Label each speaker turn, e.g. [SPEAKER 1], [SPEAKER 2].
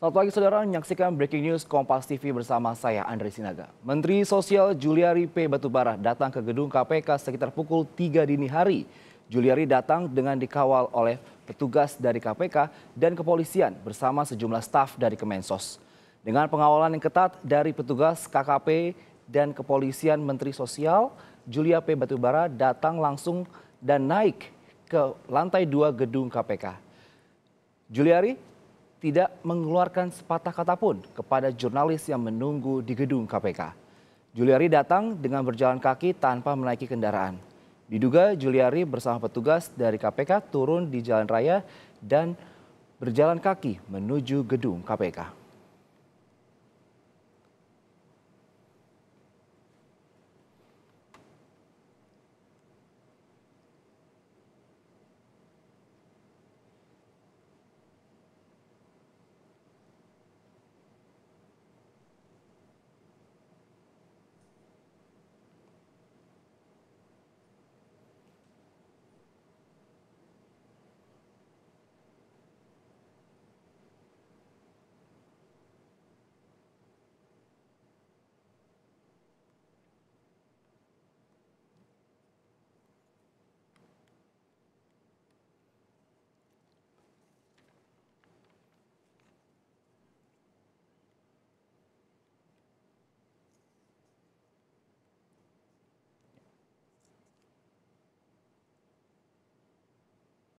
[SPEAKER 1] Selamat pagi saudara, menyaksikan Breaking News Kompas TV bersama saya Andri Sinaga. Menteri Sosial Juliari P. Batubara datang ke gedung KPK sekitar pukul 3 dini hari. Juliari datang dengan dikawal oleh petugas dari KPK dan kepolisian bersama sejumlah staf dari Kemensos. Dengan pengawalan yang ketat dari petugas KKP dan kepolisian Menteri Sosial, Julia P. Batubara datang langsung dan naik ke lantai dua gedung KPK. Juliari tidak mengeluarkan sepatah kata pun kepada jurnalis yang menunggu di gedung KPK. Juliari datang dengan berjalan kaki tanpa menaiki kendaraan. Diduga Juliari bersama petugas dari KPK turun di jalan raya dan berjalan kaki menuju gedung KPK.